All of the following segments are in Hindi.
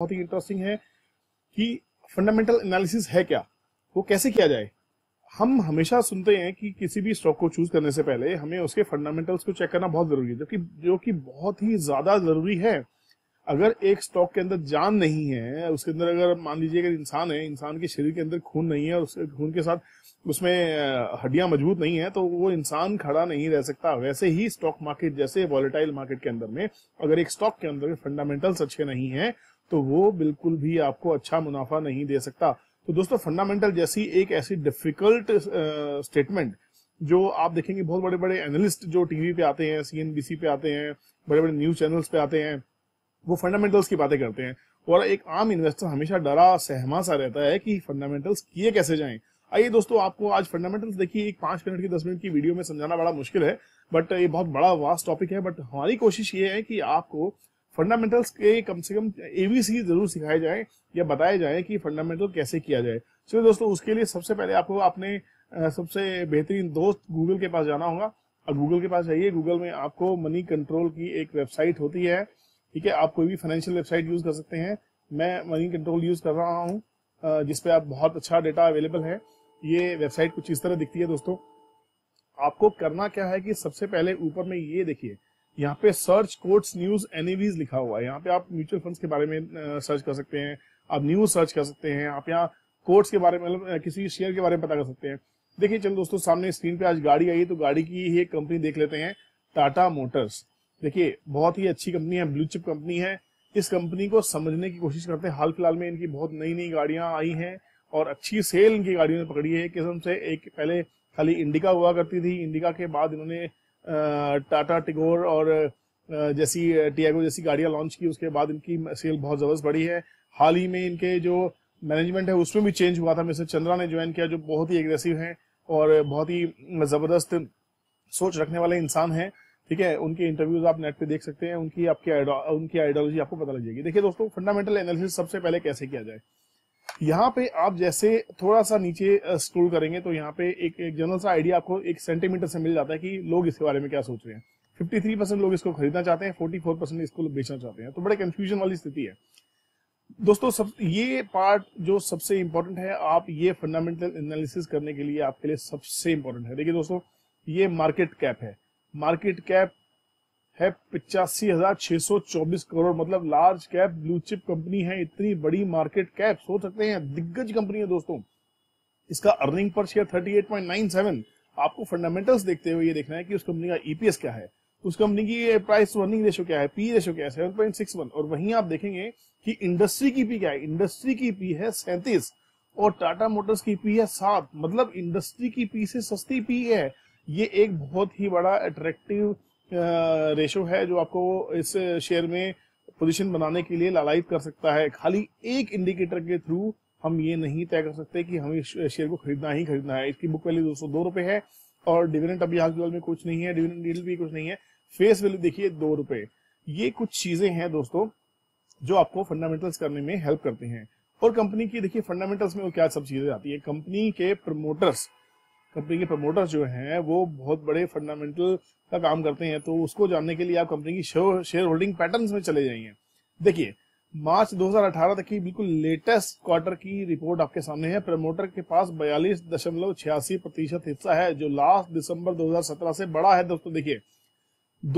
बहुत ही इंटरेस्टिंग है कि फंडामेंटल एनालिसिस है क्या वो कैसे किया जाए हम हमेशा सुनते हैं कि किसी भी स्टॉक को चूज करने से पहले हमें उसके फंडामेंटल्स को चेक करना बहुत जरूरी है जबकि जो कि बहुत ही ज्यादा जरूरी है अगर एक स्टॉक के अंदर जान नहीं है उसके अंदर अगर मान लीजिए अगर इंसान है इंसान के शरीर के अंदर खून नहीं है और उसके खून के साथ उसमें हड्डियां मजबूत नहीं है तो वो इंसान खड़ा नहीं रह सकता वैसे ही स्टॉक मार्केट जैसे वॉलेटाइल मार्केट के अंदर में अगर एक स्टॉक के अंदर फंडामेंटल्स अच्छे नहीं है तो वो बिल्कुल भी आपको अच्छा मुनाफा नहीं दे सकता तो दोस्तों फंडामेंटल जैसी एक ऐसी डिफिकल्ट स्टेटमेंट जो आप देखेंगे बहुत बड़े बड़े एनालिस्ट जो टीवी पे आते हैं सीएनबीसी पे आते हैं बड़े बड़े न्यूज चैनल्स पे आते हैं वो फंडामेंटल्स की बातें करते हैं और एक आम इन्वेस्टर हमेशा डरा सहमा सा रहता है कि फंडामेंटल्स किए कैसे जाए आइए दोस्तों आपको आज फंडामेंटल्स देखिए एक पांच मिनट की दस मिनट की वीडियो में समझाना बड़ा मुश्किल है बट ये बहुत बड़ा वास्ट टॉपिक है बट हमारी कोशिश ये है कि आपको फंडामेंटल्स के कम से कम एवीसी जरूर सिखाए जाए या बताए जाए कि फंडामेंटल कैसे किया जाए चलिए दोस्तों उसके लिए सबसे पहले आपको अपने सबसे बेहतरीन दोस्त गूगल के पास जाना होगा और गूगल के पास जाइए गूगल में आपको मनी कंट्रोल की एक वेबसाइट होती है ठीक है आप कोई भी फाइनेंशियल वेबसाइट यूज कर सकते हैं मैं मनी कंट्रोल यूज कर रहा हूँ जिसपे आप बहुत अच्छा डेटा अवेलेबल है ये वेबसाइट कुछ इस तरह दिखती है दोस्तों आपको करना क्या है कि सबसे पहले ऊपर में ये देखिए यहाँ पे सर्च कोर्ट्स न्यूज एनएवीज लिखा हुआ है यहाँ पे आप म्यूचुअल फंड्स के बारे में सर्च कर सकते हैं आप न्यूज सर्च कर सकते हैं आप यहाँ कोर्ट्स के बारे में मतलब किसी शेयर के बारे में पता कर सकते हैं देखिए चलो दोस्तों सामने स्क्रीन पे आज गाड़ी आई है तो गाड़ी की ही एक कंपनी देख लेते हैं टाटा मोटर्स देखिए बहुत ही अच्छी कंपनी है ब्लूचिप कंपनी है इस कंपनी को समझने की कोशिश करते हैं हाल फिलहाल में इनकी बहुत नई नई गाड़ियां आई हैं और अच्छी सेल इनकी गाड़ियों ने पकड़ी है किस्म से एक पहले खाली इंडिका हुआ करती थी इंडिका के बाद इन्होंने टाटा टिगोर और जैसी टियागो जैसी गाड़ियां लॉन्च की उसके बाद इनकी सेल बहुत जबरदस्त बढ़ी है हाल ही में इनके जो मैनेजमेंट है उसमें भी चेंज हुआ था मिस्टर चंद्रा ने ज्वाइन किया जो बहुत ही एग्रेसिव हैं और बहुत ही ज़बरदस्त सोच रखने वाले इंसान हैं ठीक है उनके इंटरव्यूज आप नेट पे देख सकते हैं उनकी आपकी उनकी आइडियोलॉजी आपको पता लग जाएगी देखिए दोस्तों फंडामेंटल एनालिसिस सबसे पहले कैसे किया जाए यहाँ पे आप जैसे थोड़ा सा नीचे स्क्रोल करेंगे तो यहाँ पे एक, एक जनरल सा आइडिया आपको एक सेंटीमीटर से मिल जाता है कि लोग इसके बारे में क्या सोच रहे हैं 53 परसेंट लोग इसको खरीदना चाहते हैं 44 परसेंट इसको बेचना चाहते हैं तो बड़े कंफ्यूजन वाली स्थिति है दोस्तों सब ये पार्ट जो सबसे इम्पोर्टेंट है आप ये फंडामेंटल एनालिसिस करने के लिए आपके लिए सबसे इम्पोर्टेंट है देखिए दोस्तों ये मार्केट कैप है मार्केट कैप है पिचासी हजार छह सौ चौबीस करोड़ मतलब large cap blue chip company है इतनी बड़ी मार्केट कैप सोच सकते हैं दिग्गज कंपनी है दोस्तों इसका अर्निंग पर शेयर सेवन आपको फंडामेंटल्स देखते हुए ये देखना है कि उस कंपनी का ईपीएस e क्या है उस कंपनी की प्राइस अर्निंग रेशो क्या है पी रेशो क्या है सेवन पॉइंट सिक्स वन और वहीं आप देखेंगे कि इंडस्ट्री की पी क्या है इंडस्ट्री की पी है सैंतीस और टाटा मोटर्स की पी है सात मतलब इंडस्ट्री की पी से सस्ती पी है ये एक बहुत ही बड़ा अट्रैक्टिव रेशो है जो आपको इस शेयर में पोजीशन बनाने के लिए लालायित कर सकता है खाली एक इंडिकेटर के थ्रू हम ये नहीं तय कर सकते कि हमें शेयर को खरीदना ही खरीदना है इसकी बुक वैल्यू दो सौ दो रुपए है और डिविडेंड अभी हाल फिलहाल में कुछ नहीं है डिविडेंड डील भी कुछ नहीं है फेस वैल्यू देखिए दो रुपए ये कुछ चीजें हैं दोस्तों जो आपको फंडामेंटल्स करने में हेल्प करते हैं और कंपनी की देखिए फंडामेंटल्स में वो क्या सब चीजें आती है कंपनी के प्रमोटर्स कंपनी के प्रमोटर जो हैं वो बहुत बड़े फंडामेंटल का काम करते हैं तो उसको जानने के लिए आप कंपनी की शेयर होल्डिंग पैटर्न में चले जाइए देखिए मार्च 2018 तक की बिल्कुल लेटेस्ट क्वार्टर की रिपोर्ट आपके सामने है प्रमोटर के पास बयालीस दशमलव छियासी प्रतिशत हिस्सा है जो लास्ट दिसंबर 2017 से बड़ा है दोस्तों देखिए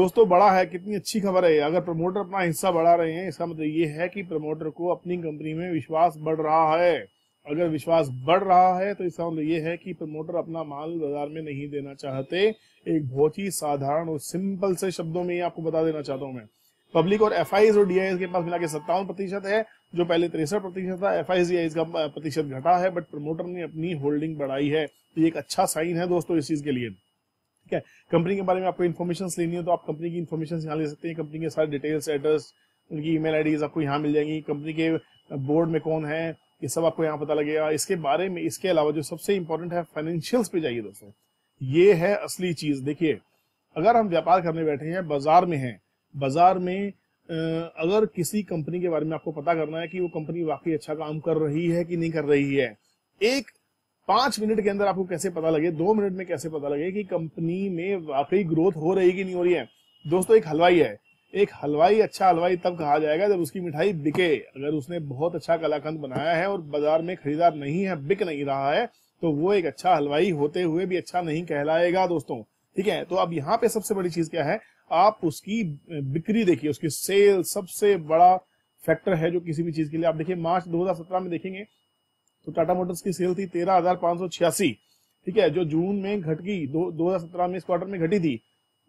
दोस्तों बड़ा है कितनी अच्छी खबर है अगर प्रमोटर अपना हिस्सा बढ़ा रहे हैं इसका मतलब ये है कि प्रमोटर को अपनी कंपनी में विश्वास बढ़ रहा है अगर विश्वास बढ़ रहा है तो इसका मतलब ये है कि प्रमोटर अपना माल बाजार में नहीं देना चाहते एक बहुत ही साधारण और सिंपल से शब्दों में ही आपको बता देना चाहता हूं मैं पब्लिक और एफ और डी के पास मिला के सत्तावन प्रतिशत है जो पहले तिरसठ प्रतिशत था एफ आई का प्रतिशत घटा है बट प्रमोटर ने अपनी होल्डिंग बढ़ाई है तो ये एक अच्छा साइन है दोस्तों इस चीज के लिए ठीक है कंपनी के बारे में आपको इन्फॉर्मेशन लेनी है तो आप कंपनी की इन्फॉर्मेशन यहाँ ले सकते हैं कंपनी के सारे डिटेल्स एड्रेस उनकी ईमेल आईडीज आपको यहाँ मिल जाएंगी कंपनी के बोर्ड में कौन है ये सब आपको यहाँ पता लगेगा इसके बारे में इसके अलावा जो सबसे इम्पोर्टेंट है फाइनेंशियल्स पे जाइए दोस्तों ये है असली चीज देखिए अगर हम व्यापार करने बैठे हैं बाजार में हैं बाजार में अगर किसी कंपनी के बारे में आपको पता करना है कि वो कंपनी वाकई अच्छा काम कर रही है कि नहीं कर रही है एक पांच मिनट के अंदर आपको कैसे पता लगे दो मिनट में कैसे पता लगे कि कंपनी में वाकई ग्रोथ हो रही कि नहीं हो रही है दोस्तों एक हलवाई है एक हलवाई अच्छा हलवाई तब कहा जाएगा जब उसकी मिठाई बिके अगर उसने बहुत अच्छा कलाकंद बनाया है और बाजार में खरीदार नहीं है बिक नहीं रहा है तो वो एक अच्छा हलवाई होते हुए भी अच्छा नहीं कहलाएगा दोस्तों ठीक है तो अब यहाँ पे सबसे बड़ी चीज क्या है आप उसकी बिक्री देखिए उसकी सेल सबसे बड़ा फैक्टर है जो किसी भी चीज के लिए आप देखिए मार्च 2017 में देखेंगे तो टाटा मोटर्स की सेल थी तेरह ठीक है जो जून में घटगी दो हजार में इस क्वार्टर में घटी थी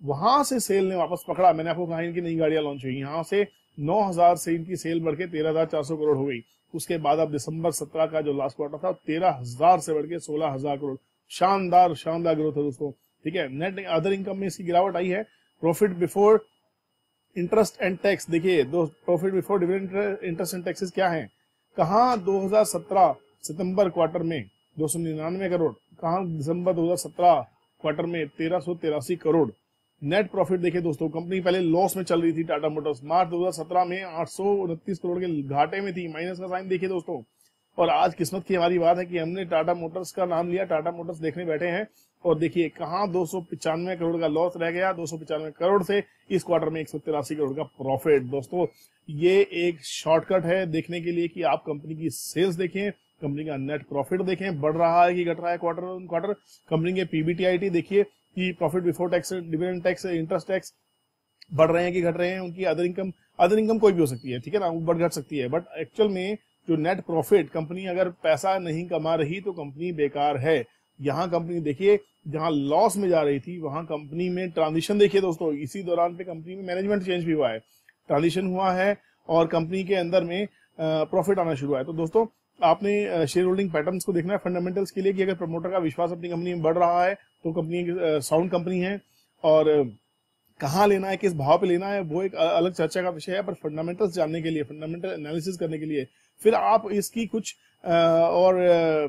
वहां से सेल ने वापस पकड़ा मैंने आपको कहा इनकी नई गाड़ियां लॉन्च हुई यहाँ से 9000 से इनकी सेल बढ़ के 13400 करोड़ हो गई उसके बाद अब दिसंबर 17 का जो लास्ट क्वार्टर था 13000 से बढ़ के 16000 करोड़ शानदार शानदार ग्रोथ है दोस्तों ठीक है नेट अदर इनकम में इसकी गिरावट आई है profit before interest and tax देखिए profit before dividend interest and taxes क्या है कहा 2017 सितंबर क्वार्टर में दो करोड़ कहा दिसंबर 2017 क्वार्टर में तेरह करोड़ नेट प्रॉफिट देखे दोस्तों कंपनी पहले लॉस में चल रही थी टाटा मोटर्स मार्च 2017 में आठ करोड़ के घाटे में थी माइनस का साइन देखिए दोस्तों और आज किस्मत की हमारी बात है कि हमने टाटा मोटर्स का नाम लिया टाटा मोटर्स देखने बैठे हैं और देखिए कहाँ दो करोड़ का लॉस रह गया दो करोड़ से इस क्वार्टर में एक करोड़ का प्रॉफिट दोस्तों ये एक शॉर्टकट है देखने के लिए कि आप कंपनी की सेल्स देखें कंपनी का नेट प्रॉफिट देखें बढ़ रहा है कि घट रहा है क्वार्टर क्वार्टर कंपनी के पीबीटीआईटी देखिए कि profit before tax dividend tax interest tax बढ़ रहे हैं कि घट रहे हैं उनकी अदर इनकम अदर इनकम कोई भी हो सकती है ठीक है ना बढ़ घट सकती है बट एक्चुअल में जो नेट प्रॉफिट कंपनी अगर पैसा नहीं कमा रही तो कंपनी बेकार है यहाँ कंपनी देखिए जहां लॉस में जा रही थी वहां कंपनी में ट्रांजिशन देखिए दोस्तों इसी दौरान पे कंपनी में मैनेजमेंट चेंज भी हुआ है ट्रांजिशन हुआ है और कंपनी के अंदर में प्रॉफिट आना शुरू हुआ है तो दोस्तों आपने शेयर होल्डिंग पैटर्न को देखना है फंडामेंटल्स के लिए कि अगर प्रमोटर का विश्वास अपनी कंपनी में बढ़ रहा है तो कंपनी साउंड कंपनी है और कहाँ लेना है किस भाव पे लेना है वो एक अलग चर्चा का विषय है पर फंडामेंटल्स जानने के लिए फंडामेंटल एनालिसिस करने के लिए फिर आप इसकी कुछ और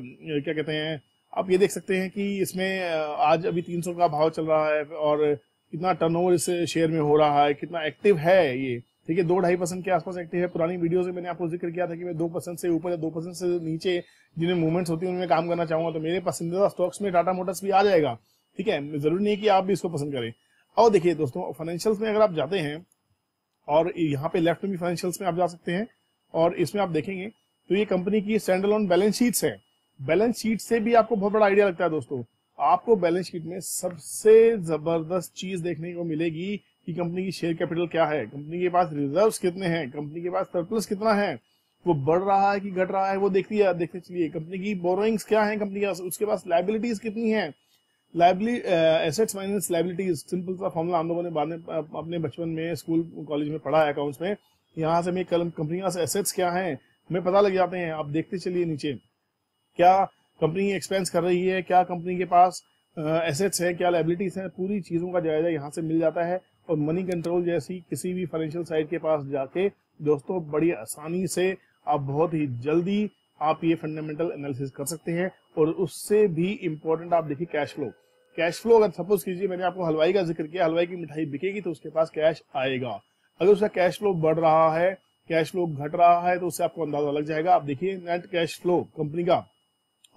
क्या कहते हैं आप ये देख सकते हैं कि इसमें आज अभी 300 का भाव चल रहा है और कितना टर्नओवर इस शेयर में हो रहा है कितना एक्टिव है ये ठीक है दो ढाई परसेंट के आसपास एक्टिव है पुरानी वीडियोस में मैंने आपको जिक्र किया था कि मैं दो परसेंट से ऊपर या दो परसेंट से नीचे जिन्हें मूवमेंट्स होती है उनमें काम करना चाहूंगा तो मेरे पसंदीदा स्टॉक्स में टाटा मोटर्स भी आ जाएगा ठीक है जरूरी नहीं कि आप भी इसको पसंद करें और देखिए दोस्तों फाइनेंशियल्स में अगर आप जाते हैं और यहाँ पे लेफ्ट में भी फाइनेंशियल्स में आप जा सकते हैं और इसमें आप देखेंगे तो ये कंपनी की ऑन बैलेंस शीट्स है बैलेंस शीट से भी आपको बहुत बड़ा आइडिया लगता है दोस्तों आपको बैलेंस शीट में सबसे जबरदस्त चीज देखने को मिलेगी कि कंपनी की शेयर कैपिटल क्या है कंपनी के पास रिजर्व कितने हैं कंपनी के पास सरप्लस कितना है वो बढ़ रहा है कि घट रहा है वो देख लिया देखते चलिए कंपनी की बोरोइंग्स क्या है कंपनी के पास उसके पास लाइबिलिटीज कितनी है एसेट्स माइनस लाइबिलिटीज सिंपल सा फॉर्मूला हम लोगों ने बाद में अपने बचपन में स्कूल कॉलेज में पढ़ा है अकाउंट्स में यहाँ से हमें कंपनी के पास एसेट्स क्या है हमें पता लग जाते हैं आप देखते चलिए नीचे क्या कंपनी एक्सपेंस कर रही है क्या कंपनी के पास एसेट्स हैं क्या लाइबिलिटीज हैं पूरी चीज़ों का जायजा यहाँ से मिल जाता है और मनी कंट्रोल जैसी किसी भी फाइनेंशियल साइट के पास जाके दोस्तों बड़ी आसानी से आप बहुत ही जल्दी आप ये फंडामेंटल एनालिसिस कर सकते हैं और उससे भी इम्पोर्टेंट आप देखिए कैश फ्लो कैश फ्लो अगर सपोज कीजिए मैंने आपको हलवाई का जिक्र किया हलवाई की मिठाई बिकेगी तो उसके पास कैश आएगा अगर उसका कैश फ्लो बढ़ रहा है कैश फ्लो घट रहा है तो उससे आपको अंदाजा लग जाएगा आप देखिए नेट कैश फ्लो कंपनी का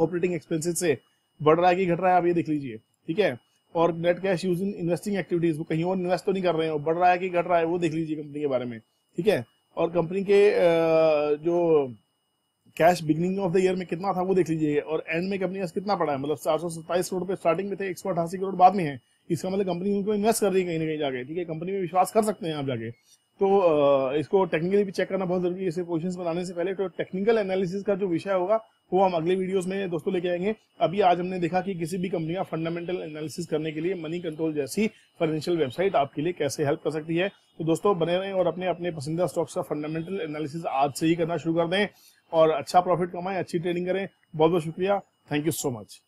ऑपरेटिंग एक्सपेंसेस से बढ़ रहा है कि घट रहा है आप ये देख लीजिए ठीक है और net cash use in investing activities वो कहीं और इन्वेस्ट तो नहीं कर रहे हैं बढ़ रहा है कि घट रहा है वो देख लीजिए कंपनी के बारे में ठीक है और कंपनी के जो cash beginning of the year में कितना था वो देख लीजिए और एंड में कंपनी कितना पड़ा है मतलब चार करोड़ पे स्टार्टिंग में थे एक करोड़ बाद में है इसका मतलब कंपनी उनको इन्वेस्ट कर रही है कहीं ना कहीं जाके ठीक है कंपनी में विश्वास कर सकते हैं आप जाके तो इसको टेक्निकली भी चेक करना बहुत जरूरी है इसे क्वेश्चन बनाने से पहले तो टेक्निकल एनालिसिस का जो विषय होगा वो हम अगले वीडियोस में दोस्तों लेके आएंगे अभी आज हमने देखा कि किसी भी कंपनी का फंडामेंटल एनालिसिस करने के लिए मनी कंट्रोल जैसी फाइनेंशियल वेबसाइट आपके लिए कैसे हेल्प कर सकती है तो दोस्तों बने रहें और अपने अपने पसंदीदा स्टॉक्स का फंडामेंटल एनालिसिस आज से ही करना शुरू कर दें और अच्छा प्रॉफिट कमाएं अच्छी ट्रेडिंग करें बहुत बहुत शुक्रिया थैंक यू सो मच